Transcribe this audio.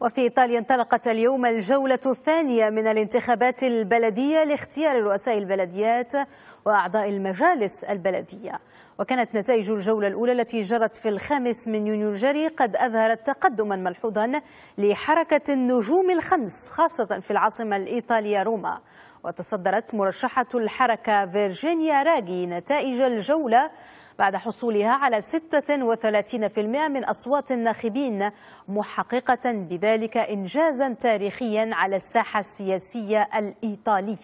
وفي إيطاليا انطلقت اليوم الجولة الثانية من الانتخابات البلدية لاختيار رؤساء البلديات وأعضاء المجالس البلدية وكانت نتائج الجولة الأولى التي جرت في الخامس من يونيو الجاري قد أظهرت تقدما ملحوظا لحركة النجوم الخمس خاصة في العاصمة الإيطالية روما وتصدرت مرشحة الحركة فيرجينيا راجي نتائج الجولة بعد حصولها على 36% من أصوات الناخبين محققة بذلك إنجازا تاريخيا على الساحة السياسية الإيطالية